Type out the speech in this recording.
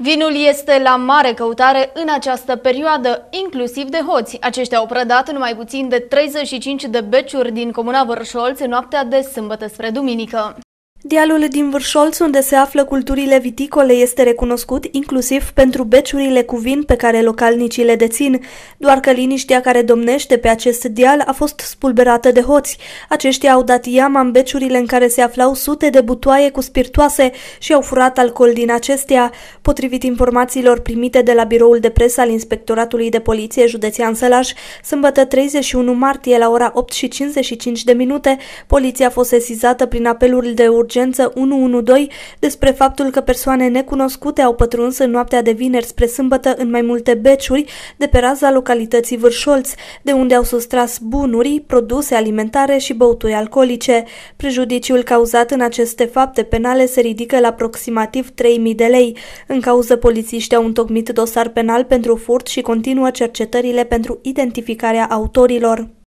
Vinul este la mare căutare în această perioadă, inclusiv de hoți. Aceștia au prădat numai puțin de 35 de beciuri din comuna Vârșolți noaptea de sâmbătă spre duminică. Dealul din Vârșolț, unde se află culturile viticole, este recunoscut inclusiv pentru beciurile cu vin pe care localnicii le dețin, doar că liniștea care domnește pe acest deal a fost spulberată de hoți. Aceștia au dat iama în beciurile în care se aflau sute de butoaie cu spiritoase și au furat alcool din acestea. Potrivit informațiilor primite de la biroul de presă al Inspectoratului de Poliție Județean Sălaș, sâmbătă 31 martie la ora 8 și 55 de minute, poliția a fost sesizată prin apelul de urgență urgență 112 despre faptul că persoane necunoscute au pătruns în noaptea de vineri spre sâmbătă în mai multe beciuri de pe raza localității Vârșolți, de unde au sustras bunuri, produse alimentare și băuturi alcoolice. Prejudiciul cauzat în aceste fapte penale se ridică la aproximativ 3.000 de lei. În cauză, polițiști au întocmit dosar penal pentru furt și continuă cercetările pentru identificarea autorilor.